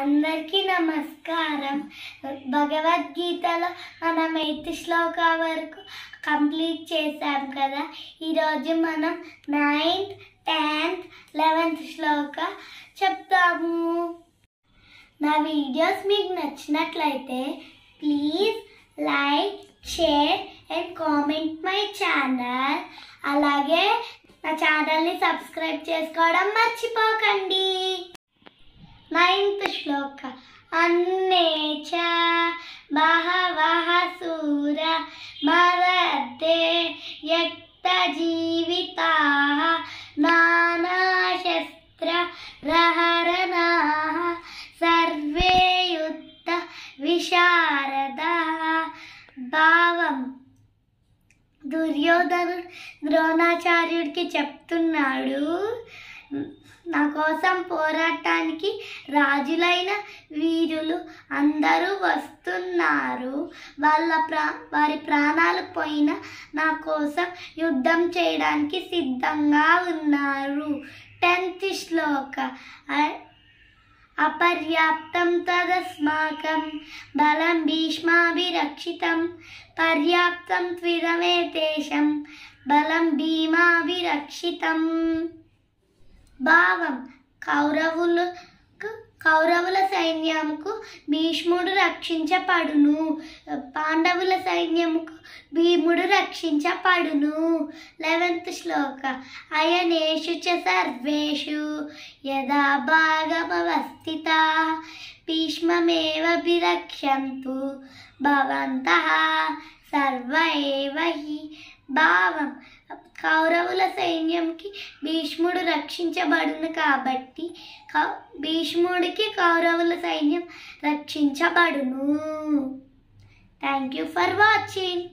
అందరికీ నమస్కారం భగవద్గీతలో మనం ఎయిత్ శ్లోక వరకు కంప్లీట్ చేశాం కదా ఈరోజు మనం నైన్త్ టెన్త్ లెవెన్త్ శ్లోక చెప్తాము నా వీడియోస్ మీకు నచ్చినట్లయితే please like share and comment my channel అలాగే నా ఛానల్ని సబ్స్క్రైబ్ చేసుకోవడం మర్చిపోకండి శ్లోక అన్నేచ బహవహ సూర మరదే జీవితా నానాశస్త్ర ప్రహరణా సర్వేయుత్త విశారద భావం దుర్యోధను ద్రోణాచార్యుడికి చెప్తున్నాడు నా కోసం పోరాటానికి రాజులైన వీరులు అందరూ వస్తున్నారు వాళ్ళ ప్రా వారి ప్రాణాలు పోయిన నా కోసం యుద్ధం చేయడానికి సిద్ధంగా ఉన్నారు టెన్త్ శ్లోక అపర్యాప్తం తదస్మాకం బలం భీష్మాభిరక్షితం పర్యాప్తం త్విదమే దేశం బలం భీమాభిరక్షితం భావం కౌరవులకు కౌరవుల సైన్యముకు భీష్ముడు రక్షించపడును పాండవుల సైన్యముకు భీముడు రక్షించపడును లెవెంత్ శ్లోక అయనేషు చ సర్వేషు యదా భాగమవస్థిత భీష్మమేవ విరక్షంతు భవంతః సర్వ హి భావం కౌరవుల సైన్యంకి భీష్ముడు రక్షించబడును కాబట్టి భీష్ముడికి కౌరవుల సైన్యం రక్షించబడును థ్యాంక్ యూ ఫర్ వాచింగ్